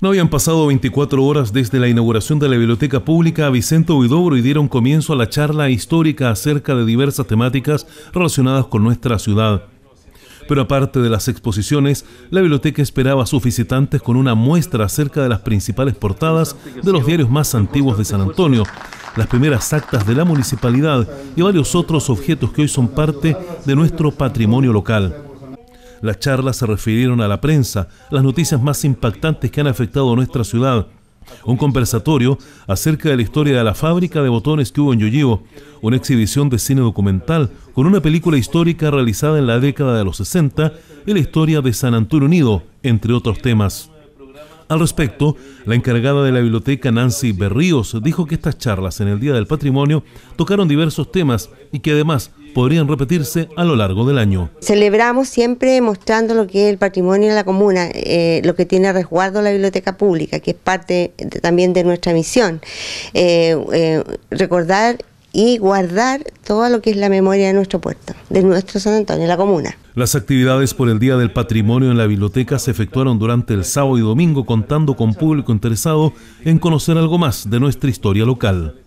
No habían pasado 24 horas desde la inauguración de la Biblioteca Pública a Vicente Huidobro y dieron comienzo a la charla histórica acerca de diversas temáticas relacionadas con nuestra ciudad. Pero aparte de las exposiciones, la biblioteca esperaba a sus visitantes con una muestra acerca de las principales portadas de los diarios más antiguos de San Antonio, las primeras actas de la municipalidad y varios otros objetos que hoy son parte de nuestro patrimonio local. Las charlas se refirieron a la prensa, las noticias más impactantes que han afectado a nuestra ciudad, un conversatorio acerca de la historia de la fábrica de botones que hubo en Yoyivo, una exhibición de cine documental con una película histórica realizada en la década de los 60 y la historia de San Antonio Unido, entre otros temas. Al respecto, la encargada de la biblioteca Nancy Berríos dijo que estas charlas en el Día del Patrimonio tocaron diversos temas y que además podrían repetirse a lo largo del año. Celebramos siempre mostrando lo que es el patrimonio de la comuna, eh, lo que tiene resguardo la biblioteca pública, que es parte también de nuestra misión. Eh, eh, recordar y guardar todo lo que es la memoria de nuestro puerto, de nuestro San Antonio, la comuna. Las actividades por el Día del Patrimonio en la biblioteca se efectuaron durante el sábado y domingo contando con público interesado en conocer algo más de nuestra historia local.